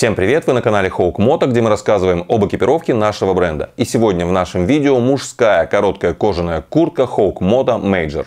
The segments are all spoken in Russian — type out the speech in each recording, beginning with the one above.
Всем привет, вы на канале Hawk Moto, где мы рассказываем об экипировке нашего бренда. И сегодня в нашем видео мужская короткая кожаная куртка Hawk Moto Major.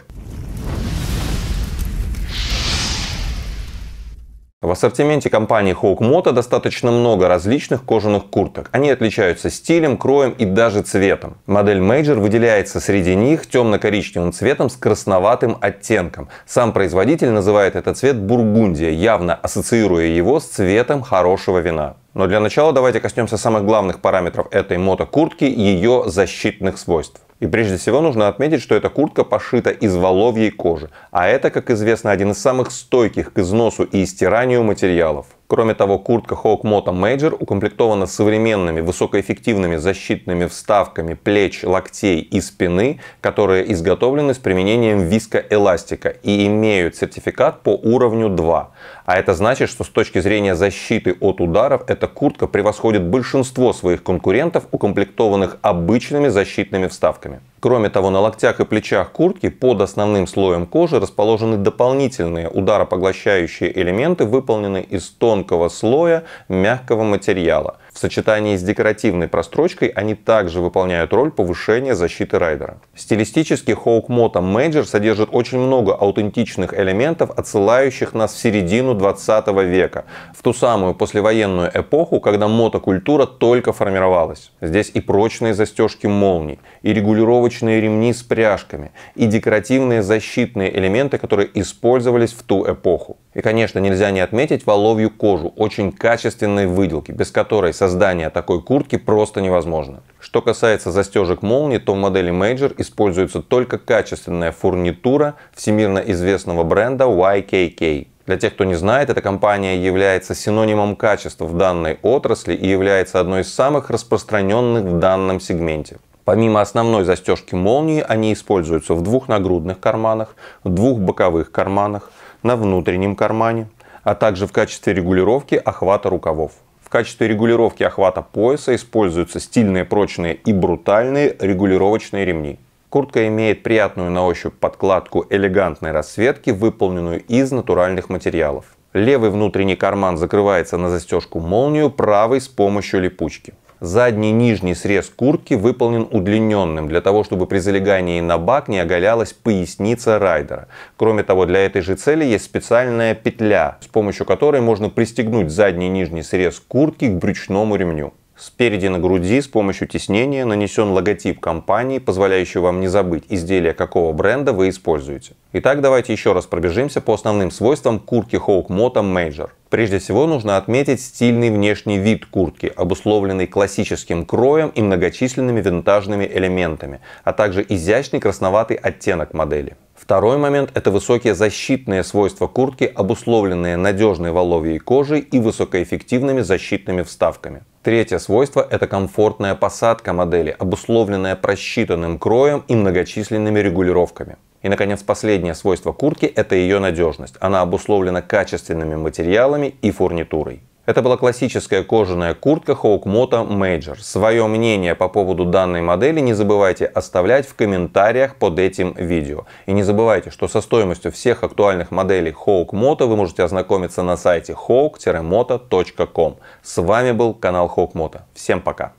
В ассортименте компании Hawk Moto достаточно много различных кожаных курток. Они отличаются стилем, кроем и даже цветом. Модель Major выделяется среди них темно-коричневым цветом с красноватым оттенком. Сам производитель называет этот цвет бургундия, явно ассоциируя его с цветом хорошего вина. Но для начала давайте коснемся самых главных параметров этой мотокуртки и ее защитных свойств. И прежде всего нужно отметить, что эта куртка пошита из воловьей кожи, а это, как известно, один из самых стойких к износу и стиранию материалов. Кроме того, куртка Hawk Moto Major укомплектована современными высокоэффективными защитными вставками плеч, локтей и спины, которые изготовлены с применением вискоэластика и имеют сертификат по уровню 2. А это значит, что с точки зрения защиты от ударов, эта куртка превосходит большинство своих конкурентов, укомплектованных обычными защитными вставками. Кроме того, на локтях и плечах куртки под основным слоем кожи расположены дополнительные ударопоглощающие элементы, выполненные из тонкого слоя мягкого материала. В сочетании с декоративной прострочкой они также выполняют роль повышения защиты райдера. Стилистически Hawk Moto Major содержит очень много аутентичных элементов, отсылающих нас в середину 20 века, в ту самую послевоенную эпоху, когда мотокультура только формировалась. Здесь и прочные застежки молний, и регулировочные ремни с пряжками, и декоративные защитные элементы, которые использовались в ту эпоху. И, конечно, нельзя не отметить воловью кожу, очень качественной выделки, без которой создание такой куртки просто невозможно. Что касается застежек молнии, то в модели Major используется только качественная фурнитура всемирно известного бренда YKK. Для тех, кто не знает, эта компания является синонимом качества в данной отрасли и является одной из самых распространенных в данном сегменте. Помимо основной застежки молнии, они используются в двух нагрудных карманах, в двух боковых карманах – на внутреннем кармане, а также в качестве регулировки охвата рукавов. В качестве регулировки охвата пояса используются стильные, прочные и брутальные регулировочные ремни. Куртка имеет приятную на ощупь подкладку элегантной расцветки, выполненную из натуральных материалов. Левый внутренний карман закрывается на застежку молнию, правый с помощью липучки. Задний нижний срез куртки выполнен удлиненным, для того, чтобы при залегании на бак не оголялась поясница райдера. Кроме того, для этой же цели есть специальная петля, с помощью которой можно пристегнуть задний нижний срез куртки к брючному ремню. Спереди на груди с помощью тиснения нанесен логотип компании, позволяющий вам не забыть изделие какого бренда вы используете. Итак, давайте еще раз пробежимся по основным свойствам куртки Hawk Moto Major. Прежде всего нужно отметить стильный внешний вид куртки, обусловленный классическим кроем и многочисленными винтажными элементами, а также изящный красноватый оттенок модели. Второй момент – это высокие защитные свойства куртки, обусловленные надежной воловьей кожей и высокоэффективными защитными вставками. Третье свойство – это комфортная посадка модели, обусловленная просчитанным кроем и многочисленными регулировками. И, наконец, последнее свойство куртки – это ее надежность. Она обусловлена качественными материалами и фурнитурой. Это была классическая кожаная куртка Hawkmoto Major. Свое мнение по поводу данной модели не забывайте оставлять в комментариях под этим видео. И не забывайте, что со стоимостью всех актуальных моделей Hawkmoto вы можете ознакомиться на сайте hawk-moto.com. С вами был канал Hawkmoto. Всем пока!